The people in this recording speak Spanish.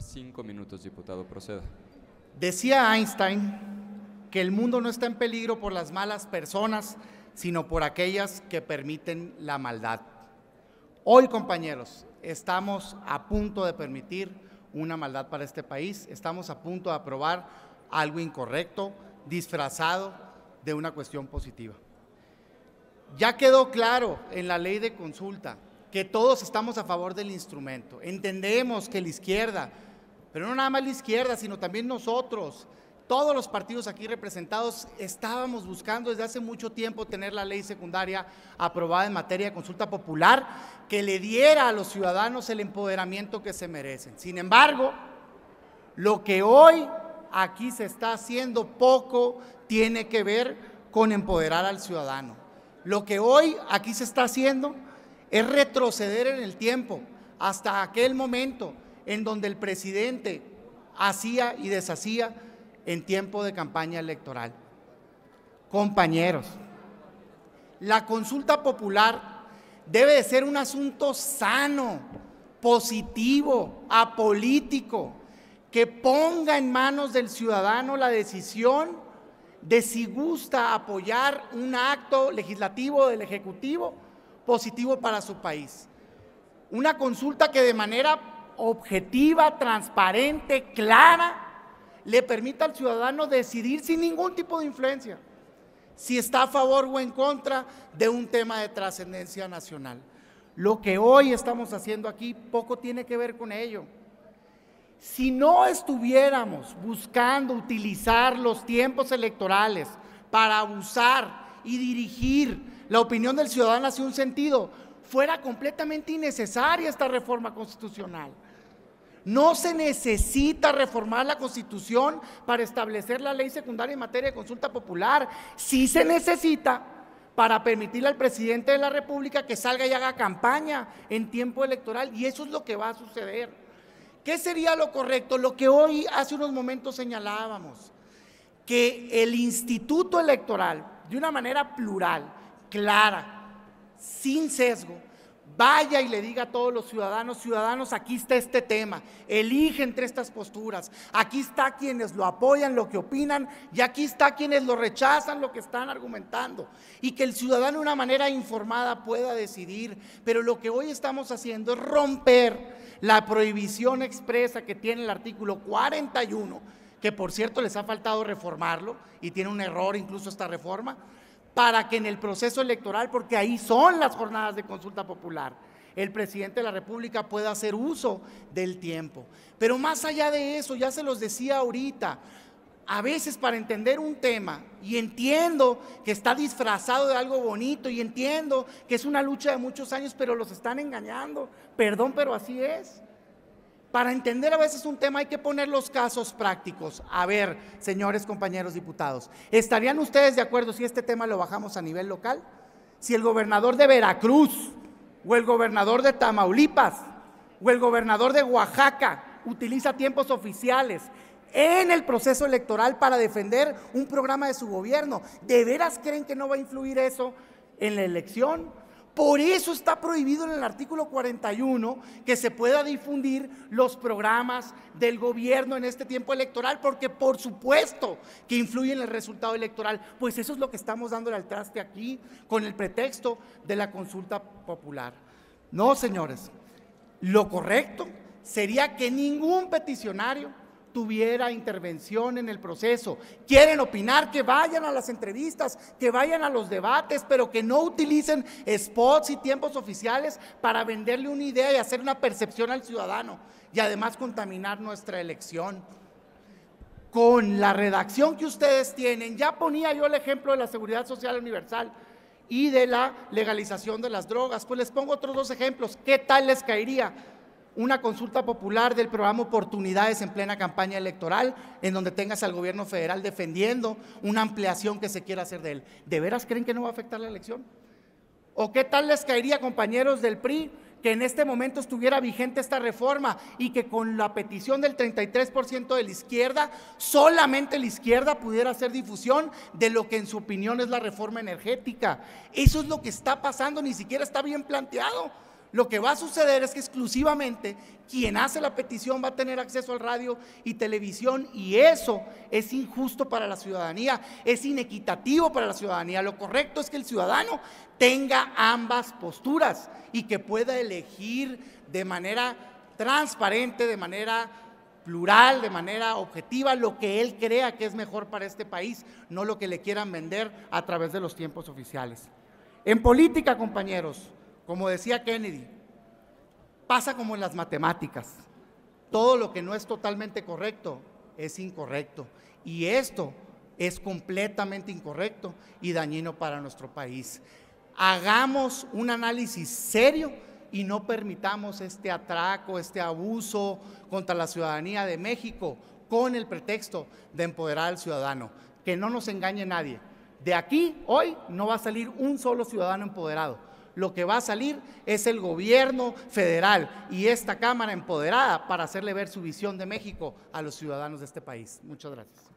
cinco minutos, diputado. Proceda. Decía Einstein que el mundo no está en peligro por las malas personas, sino por aquellas que permiten la maldad. Hoy, compañeros, estamos a punto de permitir una maldad para este país. Estamos a punto de aprobar algo incorrecto, disfrazado de una cuestión positiva. Ya quedó claro en la ley de consulta que todos estamos a favor del instrumento. Entendemos que la izquierda pero no nada más la izquierda, sino también nosotros. Todos los partidos aquí representados estábamos buscando desde hace mucho tiempo tener la ley secundaria aprobada en materia de consulta popular que le diera a los ciudadanos el empoderamiento que se merecen. Sin embargo, lo que hoy aquí se está haciendo poco tiene que ver con empoderar al ciudadano. Lo que hoy aquí se está haciendo es retroceder en el tiempo hasta aquel momento en donde el presidente hacía y deshacía en tiempo de campaña electoral. Compañeros, la consulta popular debe de ser un asunto sano, positivo, apolítico, que ponga en manos del ciudadano la decisión de si gusta apoyar un acto legislativo del Ejecutivo positivo para su país. Una consulta que de manera objetiva, transparente, clara, le permita al ciudadano decidir sin ningún tipo de influencia si está a favor o en contra de un tema de trascendencia nacional. Lo que hoy estamos haciendo aquí poco tiene que ver con ello. Si no estuviéramos buscando utilizar los tiempos electorales para abusar y dirigir la opinión del ciudadano hacia un sentido, fuera completamente innecesaria esta reforma constitucional. No se necesita reformar la constitución para establecer la ley secundaria en materia de consulta popular. Sí se necesita para permitirle al presidente de la República que salga y haga campaña en tiempo electoral. Y eso es lo que va a suceder. ¿Qué sería lo correcto? Lo que hoy hace unos momentos señalábamos, que el instituto electoral, de una manera plural, clara, sin sesgo, vaya y le diga a todos los ciudadanos, ciudadanos, aquí está este tema, elige entre estas posturas, aquí está quienes lo apoyan, lo que opinan, y aquí está quienes lo rechazan, lo que están argumentando, y que el ciudadano de una manera informada pueda decidir, pero lo que hoy estamos haciendo es romper la prohibición expresa que tiene el artículo 41, que por cierto les ha faltado reformarlo, y tiene un error incluso esta reforma, para que en el proceso electoral, porque ahí son las jornadas de consulta popular, el presidente de la República pueda hacer uso del tiempo. Pero más allá de eso, ya se los decía ahorita, a veces para entender un tema, y entiendo que está disfrazado de algo bonito, y entiendo que es una lucha de muchos años, pero los están engañando. Perdón, pero así es. Para entender a veces un tema hay que poner los casos prácticos. A ver, señores compañeros diputados, ¿estarían ustedes de acuerdo si este tema lo bajamos a nivel local? Si el gobernador de Veracruz o el gobernador de Tamaulipas o el gobernador de Oaxaca utiliza tiempos oficiales en el proceso electoral para defender un programa de su gobierno, ¿de veras creen que no va a influir eso en la elección? Por eso está prohibido en el artículo 41 que se pueda difundir los programas del gobierno en este tiempo electoral, porque por supuesto que influye en el resultado electoral. Pues eso es lo que estamos dándole al traste aquí con el pretexto de la consulta popular. No, señores, lo correcto sería que ningún peticionario tuviera intervención en el proceso. Quieren opinar, que vayan a las entrevistas, que vayan a los debates, pero que no utilicen spots y tiempos oficiales para venderle una idea y hacer una percepción al ciudadano y además contaminar nuestra elección. Con la redacción que ustedes tienen, ya ponía yo el ejemplo de la seguridad social universal y de la legalización de las drogas, pues les pongo otros dos ejemplos. ¿Qué tal les caería? una consulta popular del programa Oportunidades en plena campaña electoral, en donde tengas al gobierno federal defendiendo una ampliación que se quiera hacer de él. ¿De veras creen que no va a afectar la elección? ¿O qué tal les caería, compañeros del PRI, que en este momento estuviera vigente esta reforma y que con la petición del 33% de la izquierda, solamente la izquierda pudiera hacer difusión de lo que en su opinión es la reforma energética? Eso es lo que está pasando, ni siquiera está bien planteado. Lo que va a suceder es que exclusivamente quien hace la petición va a tener acceso al radio y televisión y eso es injusto para la ciudadanía, es inequitativo para la ciudadanía. Lo correcto es que el ciudadano tenga ambas posturas y que pueda elegir de manera transparente, de manera plural, de manera objetiva, lo que él crea que es mejor para este país, no lo que le quieran vender a través de los tiempos oficiales. En política, compañeros, como decía Kennedy, pasa como en las matemáticas. Todo lo que no es totalmente correcto es incorrecto. Y esto es completamente incorrecto y dañino para nuestro país. Hagamos un análisis serio y no permitamos este atraco, este abuso contra la ciudadanía de México con el pretexto de empoderar al ciudadano. Que no nos engañe nadie. De aquí, hoy, no va a salir un solo ciudadano empoderado lo que va a salir es el gobierno federal y esta Cámara empoderada para hacerle ver su visión de México a los ciudadanos de este país. Muchas gracias.